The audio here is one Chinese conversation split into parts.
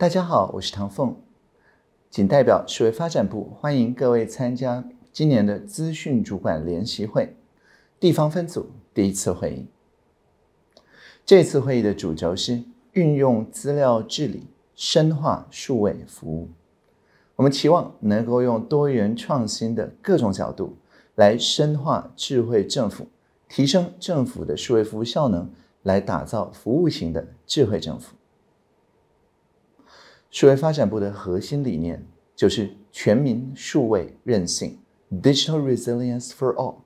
大家好，我是唐凤，仅代表数位发展部欢迎各位参加今年的资讯主管联席会地方分组第一次会议。这次会议的主轴是运用资料治理深化数位服务，我们期望能够用多元创新的各种角度来深化智慧政府，提升政府的数位服务效能，来打造服务型的智慧政府。数位发展部的核心理念就是全民数位韧性 （Digital Resilience for All）。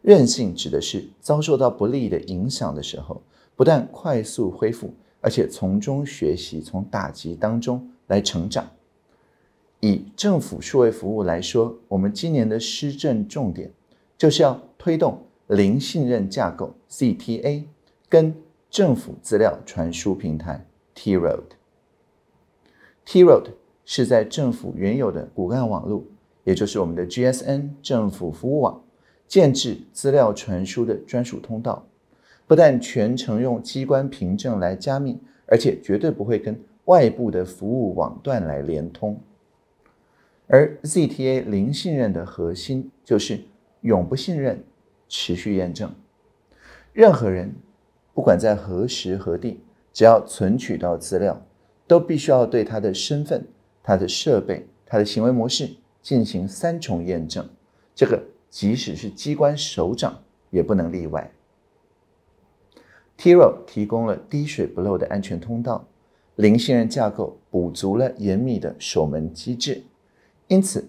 韧性指的是遭受到不利的影响的时候，不但快速恢复，而且从中学习，从打击当中来成长。以政府数位服务来说，我们今年的施政重点就是要推动零信任架构 （CTA） 跟政府资料传输平台 （T Road）。h e r o d 是在政府原有的骨干网络，也就是我们的 GSN 政府服务网，建制资料传输的专属通道。不但全程用机关凭证来加密，而且绝对不会跟外部的服务网段来连通。而 ZTA 零信任的核心就是永不信任，持续验证。任何人，不管在何时何地，只要存取到资料。都必须要对他的身份、他的设备、他的行为模式进行三重验证，这个即使是机关首长也不能例外。T i r o 提供了滴水不漏的安全通道，零信任架构补足了严密的守门机制，因此，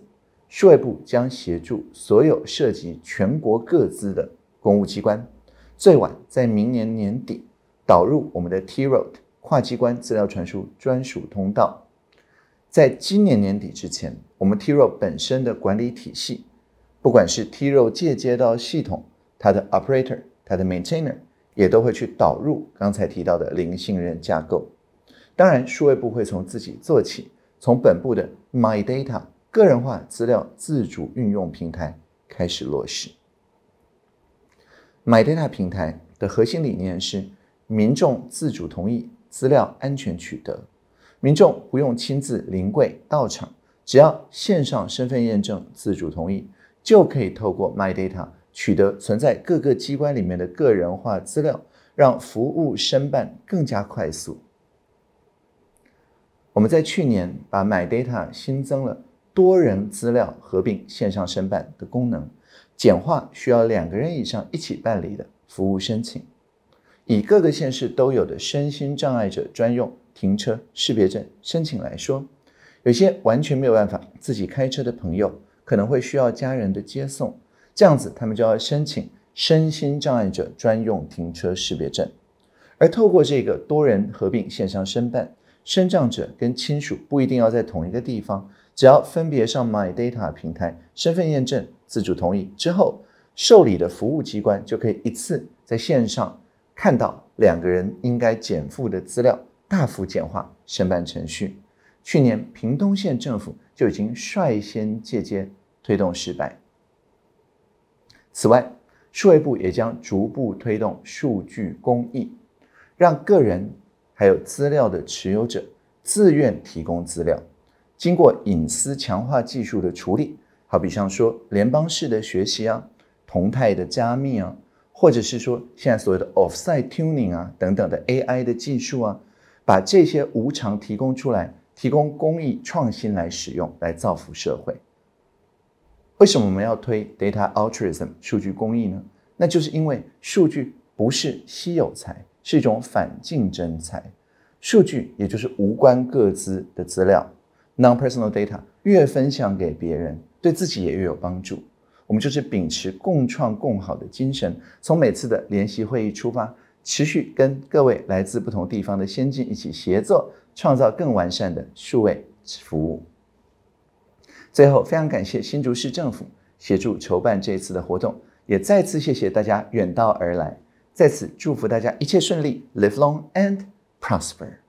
税务部将协助所有涉及全国各资的公务机关，最晚在明年年底导入我们的 T Road。跨机关资料传输专属通道，在今年年底之前，我们 TRO 本身的管理体系，不管是 TRO 借接到系统，它的 operator、它的 maintainer 也都会去导入刚才提到的零信任架构。当然，数位部会从自己做起，从本部的 My Data 个人化资料自主运用平台开始落实。My Data 平台的核心理念是民众自主同意。资料安全取得，民众不用亲自临柜到场，只要线上身份验证、自主同意，就可以透过 My Data 取得存在各个机关里面的个人化资料，让服务申办更加快速。我们在去年把 My Data 新增了多人资料合并线上申办的功能，简化需要两个人以上一起办理的服务申请。以各个县市都有的身心障碍者专用停车识别证申请来说，有些完全没有办法自己开车的朋友，可能会需要家人的接送，这样子他们就要申请身心障碍者专用停车识别证。而透过这个多人合并线上申办，申障者跟亲属不一定要在同一个地方，只要分别上 MyData 平台身份验证、自主同意之后，受理的服务机关就可以一次在线上。看到两个人应该减负的资料大幅简化申办程序，去年屏东县政府就已经率先借鉴推动失败。此外，数位部也将逐步推动数据公益，让个人还有资料的持有者自愿提供资料，经过隐私强化技术的处理，好比像说联邦式的学习啊，同态的加密啊。或者是说，现在所谓的 offset tuning 啊，等等的 AI 的技术啊，把这些无偿提供出来，提供公益创新来使用，来造福社会。为什么我们要推 data altruism 数据公益呢？那就是因为数据不是稀有财，是一种反竞争财。数据也就是无关各自的资料 non personal data 越分享给别人，对自己也越有帮助。我们就是秉持共创共好的精神，从每次的联席会议出发，持续跟各位来自不同地方的先进一起协作，创造更完善的数位服务。最后，非常感谢新竹市政府协助筹办这次的活动，也再次谢谢大家远道而来，在此祝福大家一切顺利，Live long and prosper。